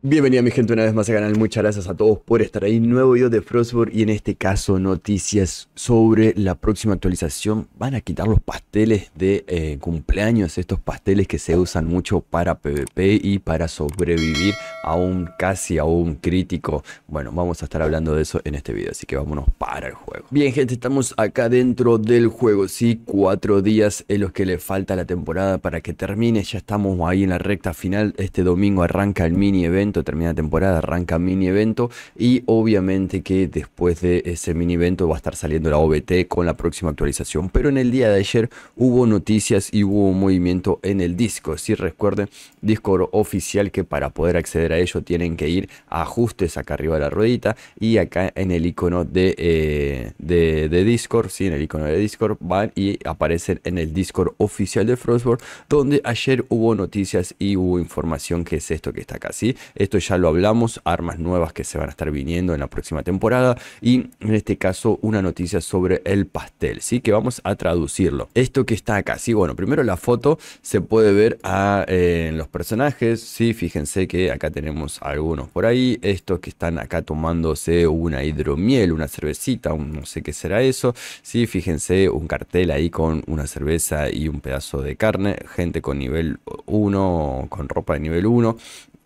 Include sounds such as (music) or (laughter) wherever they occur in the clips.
Bienvenida mi gente una vez más al canal, muchas gracias a todos por estar ahí, nuevo video de Frostborn y en este caso noticias sobre la próxima actualización van a quitar los pasteles de eh, cumpleaños, estos pasteles que se usan mucho para PvP y para sobrevivir a un casi a un crítico, bueno vamos a estar hablando de eso en este video, así que vámonos para el juego. Bien gente, estamos acá dentro del juego, sí, cuatro días en los que le falta la temporada para que termine, ya estamos ahí en la recta final, este domingo arranca el mini evento termina temporada, arranca mini evento y obviamente que después de ese mini evento va a estar saliendo la OBT con la próxima actualización. Pero en el día de ayer hubo noticias y hubo un movimiento en el Discord. Si recuerden, Discord oficial que para poder acceder a ello tienen que ir a ajustes acá arriba de la ruedita y acá en el icono de, eh, de, Discord, sí, en el icono de Discord van y aparecen en el Discord oficial de Frostborn donde ayer hubo noticias y hubo información que es esto que está acá, ¿sí? Esto ya lo hablamos, armas nuevas que se van a estar viniendo en la próxima temporada y en este caso una noticia sobre el pastel, ¿sí? Que vamos a traducirlo. Esto que está acá, sí, bueno, primero la foto se puede ver a, ah, en los personajes, sí, fíjense que acá tenemos algunos por ahí, estos que están acá tomándose una hidromiel, una cervecita, no sé qué será eso, sí, fíjense un cartel ahí con una cerveza y un pedazo de carne, gente con nivel 1, con ropa de nivel 1,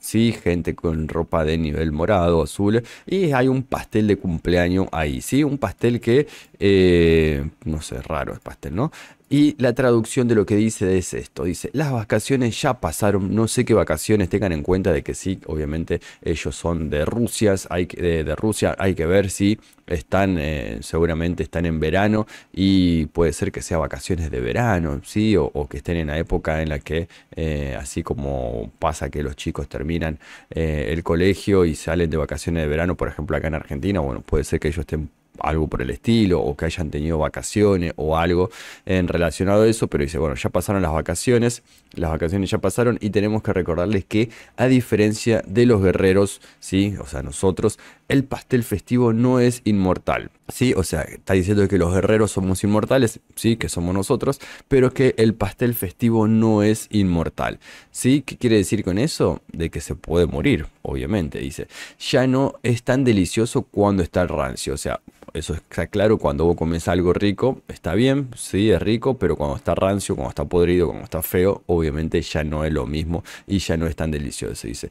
¿sí? Gente con ropa de nivel morado, azul. Y hay un pastel de cumpleaños ahí, ¿sí? Un pastel que, eh, no sé, raro es pastel, ¿no? Y la traducción de lo que dice es esto, dice, las vacaciones ya pasaron, no sé qué vacaciones, tengan en cuenta de que sí, obviamente ellos son de Rusia, hay de Rusia, hay que ver si están eh, seguramente están en verano y puede ser que sea vacaciones de verano, ¿sí? O, que estén en la época en la que, eh, así como pasa que los chicos terminan eh, el colegio y salen de vacaciones de verano, por ejemplo acá en Argentina, bueno, puede ser que ellos estén algo por el estilo, o que hayan tenido vacaciones o algo en relacionado a eso, pero dice, bueno, ya pasaron las vacaciones, las vacaciones ya pasaron y tenemos que recordarles que a diferencia de los guerreros, ¿sí? O sea, nosotros, el pastel festivo no es inmortal, ¿sí? O sea, está diciendo que los guerreros somos inmortales, ¿sí? Que somos nosotros, pero que el pastel festivo no es inmortal, ¿sí? ¿Qué quiere decir con eso? De que se puede morir, obviamente, dice. Ya no es tan delicioso cuando está el rancio, o sea, eso está claro, cuando vos comes algo rico, está bien, sí, es rico, pero cuando está rancio, cuando está podrido, cuando está feo, obviamente ya no es lo mismo y ya no es tan delicioso, se dice.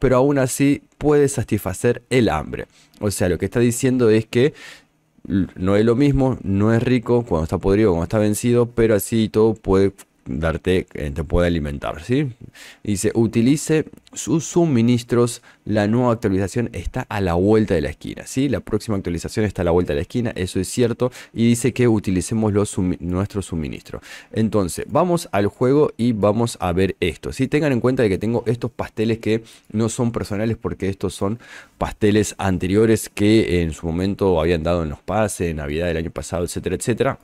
Pero aún así puede satisfacer el hambre. O sea, lo que está diciendo es que no es lo mismo, no es rico cuando está podrido, cuando está vencido, pero así todo puede darte, eh, te puede alimentar, ¿sí? Dice, utilice sus suministros, la nueva actualización está a la vuelta de la esquina, ¿sí? La próxima actualización está a la vuelta de la esquina, eso es cierto, y dice que utilicemos los nuestros suministros. Entonces, vamos al juego y vamos a ver esto, ¿sí? Tengan en cuenta de que tengo estos pasteles que no son personales porque estos son pasteles anteriores que en su momento habían dado en los pases, Navidad del año pasado, etcétera, etcétera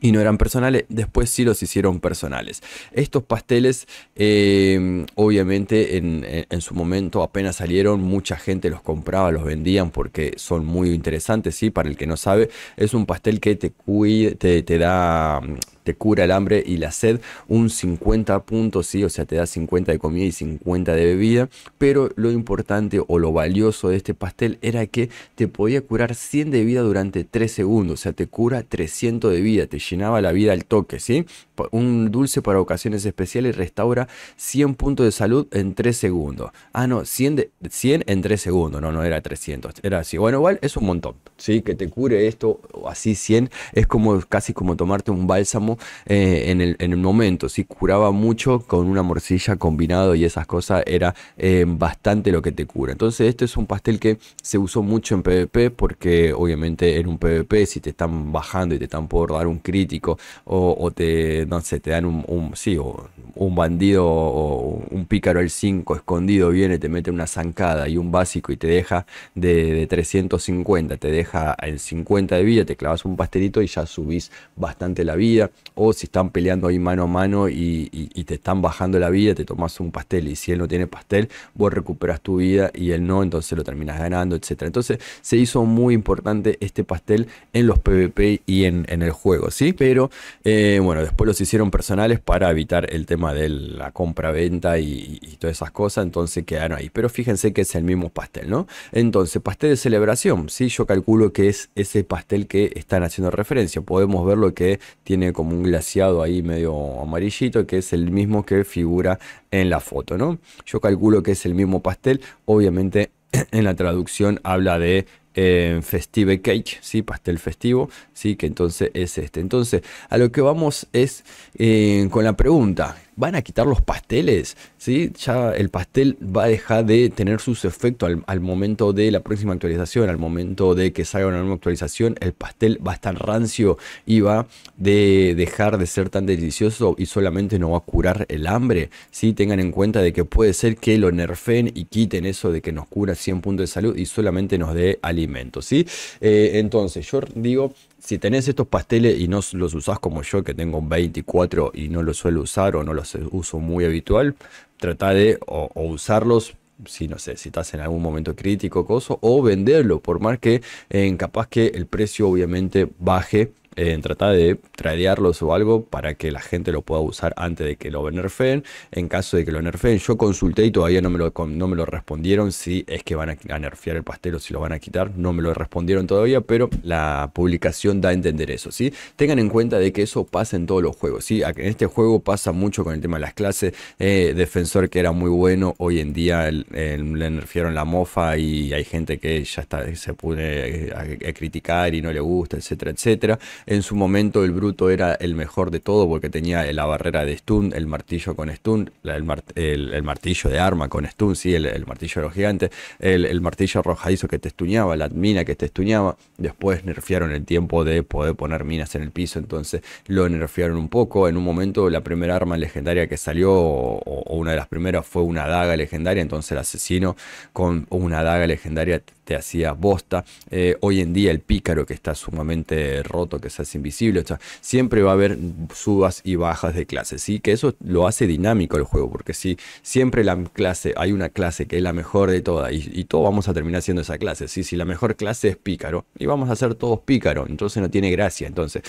y no eran personales, después sí los hicieron personales. Estos pasteles, em, obviamente en, su momento apenas salieron, mucha gente los compraba, los vendían porque son muy interesantes, ¿sí? Para el que no sabe, es un pastel que te, cuida, te, da te cura el hambre y la sed, un 50 puntos, sí, o sea, te da 50 de comida y 50 de bebida, pero lo importante o lo valioso de este pastel era que te podía curar 100 de vida durante 3 segundos, o sea, te cura 300 de vida, te llenaba la vida al toque, ¿sí? Un dulce para ocasiones especiales restaura 100 puntos de salud en 3 segundos. Ah, no, 100, en 3 segundos, no, no era 300, era así. Bueno, igual es un montón, ¿sí? Que te cure esto así 100 es como casi como tomarte un bálsamo eh, en, el, momento, ¿sí? Curaba mucho con una morcilla combinado y esas cosas era eh, bastante lo que te cura. Entonces este es un pastel que se usó mucho en PvP porque obviamente en un PvP si te están bajando y te están por dar un crítico o, te, no sé, te dan un, o un bandido o un pícaro el 5 escondido viene, te mete una zancada y un básico y te deja de, 350, te deja en 50 de vida, te clavas un pastelito y ya subís bastante la vida. O si están peleando ahí mano a mano y, te están bajando la vida, te tomas un pastel y si él no tiene pastel, vos recuperas tu vida y él no, entonces lo terminas ganando, etcétera Entonces se hizo muy importante este pastel en los PvP y en, en el juego pero eh, bueno, después los hicieron personales para evitar el tema de la compra-venta y, todas esas cosas, entonces quedaron ahí. Pero fíjense que es el mismo pastel, ¿no? Entonces, pastel de celebración, Si yo calculo que es ese pastel que están haciendo referencia. Podemos ver lo que tiene como un glaciado ahí medio amarillito, que es el mismo que figura en la foto, ¿no? Yo calculo que es el mismo pastel, obviamente (clears throat) en la traducción habla de festive cake, ¿sí? pastel festivo, ¿sí? que entonces es este. Entonces, a lo que vamos es eh, con la pregunta, ¿van a quitar los pasteles? ¿Sí? Ya el pastel va a dejar de tener sus efectos al, momento de la próxima actualización, al momento de que salga una nueva actualización, el pastel va a estar rancio y va de dejar de ser tan delicioso y solamente no va a curar el hambre. ¿sí? Tengan en cuenta de que puede ser que lo nerfen y quiten eso de que nos cura 100 puntos de salud y solamente nos dé alimento ¿sí? Eh, entonces, yo digo, si tenés estos pasteles y no los usás como yo, que tengo 24 y no los suelo usar o no los uso muy habitual, trata de o, usarlos si no sé, si estás en algún momento crítico, coso, o venderlo, por más que en eh, capaz que el precio obviamente baje en eh, trata de tradearlos o algo para que la gente lo pueda usar antes de que lo nerfeen. En caso de que lo nerfeen, yo consulté y todavía no me lo, no me lo respondieron si es que van a, nerfear el pastel o si lo van a quitar. No me lo respondieron todavía, pero la publicación da a entender eso. ¿sí? Tengan en cuenta de que eso pasa en todos los juegos. ¿sí? En este juego pasa mucho con el tema de las clases. Eh, defensor que era muy bueno, hoy en día le nerfearon la mofa y hay gente que ya está, se pone a criticar y no le gusta, etcétera, etcétera. En su momento el bruto era el mejor de todo porque tenía la barrera de stun, el martillo con stun, el, martillo de arma con stun, sí, el, martillo de los gigantes, el, martillo rojadizo que te estuñaba, la mina que te estuñaba Después nerfearon el tiempo de poder poner minas en el piso, entonces lo nerfearon un poco. En un momento la primera arma legendaria que salió, o una de las primeras, fue una daga legendaria, entonces el asesino con una daga legendaria hacía bosta. Eh, hoy en día el pícaro que está sumamente roto, que se hace invisible, o sea, siempre va a haber subas y bajas de clases, ¿sí? Que eso lo hace dinámico el juego, porque si siempre la clase, hay una clase que es la mejor de todas y, todos vamos a terminar siendo esa clase, ¿sí? Si la mejor clase es pícaro y vamos a ser todos pícaro, entonces no tiene gracia, entonces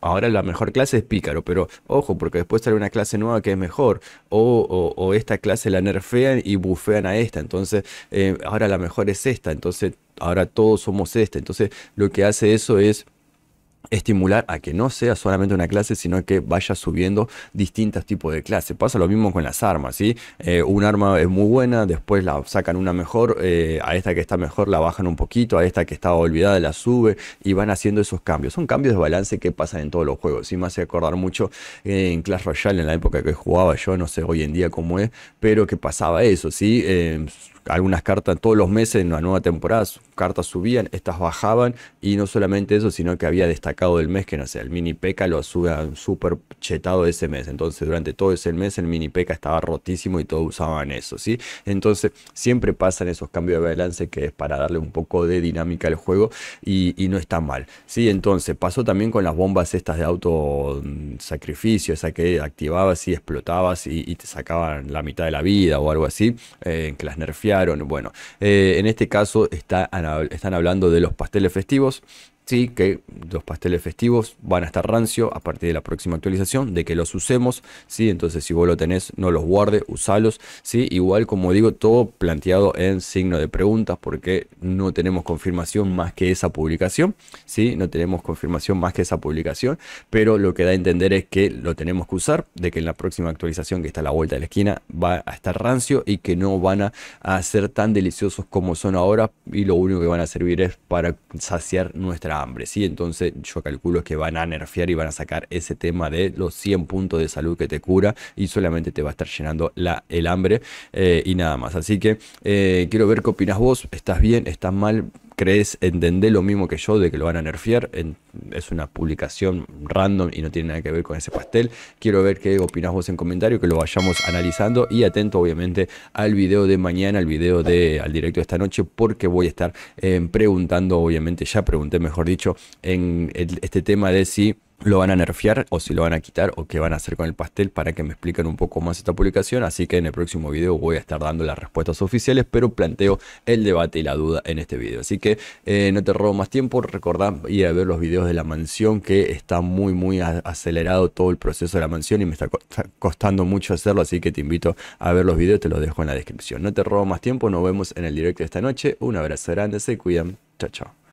ahora la mejor clase es pícaro, pero ojo, porque después sale una clase nueva que es mejor, o, esta clase la nerfean y bufean a esta, entonces eh, ahora la mejor es esta, entonces ahora todos somos esta, entonces lo que hace eso es estimular a que no sea solamente una clase, sino que vaya subiendo distintos tipos de clases. Pasa lo mismo con las armas, ¿sí? Eh, un arma es muy buena, después la sacan una mejor, eh, a esta que está mejor la bajan un poquito, a esta que estaba olvidada la sube y van haciendo esos cambios. Son cambios de balance que pasan en todos los juegos, ¿sí? Me hace acordar mucho eh, en Clash Royale, en la época que jugaba yo, no sé hoy en día cómo es, pero que pasaba eso, ¿sí? Em, algunas cartas todos los meses en una nueva temporada, cartas subían, estas bajaban y no solamente eso, sino que había destacaciones sacado del mes, que no sé, el mini peca lo sube súper chetado ese mes. Entonces, durante todo ese mes, el mini peca estaba rotísimo y todos usaban eso, ¿sí? Entonces, siempre pasan esos cambios de balance que es para darle un poco de dinámica al juego y, no está mal, ¿sí? Entonces, pasó también con las bombas estas de auto mm, sacrificio, esa que activabas y explotabas y, te sacaban la mitad de la vida o algo así, eh, que las nerfearon. Bueno, eh, en este caso están hablando de los pasteles festivos ¿sí? que los pasteles festivos van a estar rancio a partir de la próxima actualización, de que los usemos, ¿sí? entonces si vos lo tenés, no los guarde, usalos, ¿sí? igual como digo, todo planteado en signo de preguntas, porque no tenemos confirmación más que esa publicación, ¿sí? no tenemos confirmación más que esa publicación, pero lo que da a entender es que lo tenemos que usar, de que en la próxima actualización que está a la vuelta de la esquina va a estar rancio y que no van a, a ser tan deliciosos como son ahora y lo único que van a servir es para saciar nuestra hambre, ¿sí? Entonces yo calculo que van a nerfear y van a sacar ese tema de los 100 puntos de salud que te cura y solamente te va a estar llenando la, el hambre eh, y nada más. Así que eh, quiero ver qué opinas vos, ¿estás bien? ¿Estás mal? crees entender lo mismo que yo de que lo van a nerfear. es una publicación random y no tiene nada que ver con ese pastel. Quiero ver qué opinás vos en comentario, que lo vayamos analizando y atento obviamente al video de mañana, al video de al directo de esta noche, porque voy a estar eh, preguntando, obviamente ya pregunté, mejor dicho, en este tema de si lo van a nerfear o si lo van a quitar o qué van a hacer con el pastel para que me expliquen un poco más esta publicación. Así que en el próximo video voy a estar dando las respuestas oficiales, pero planteo el debate y la duda en este video. Así que eh, no te robo más tiempo, recordá ir a ver los videos de la mansión que está muy muy acelerado todo el proceso de la mansión y me está costando mucho hacerlo, así que te invito a ver los videos, te los dejo en la descripción. No te robo más tiempo, nos vemos en el directo de esta noche. Un abrazo grande, se cuidan, chao chao.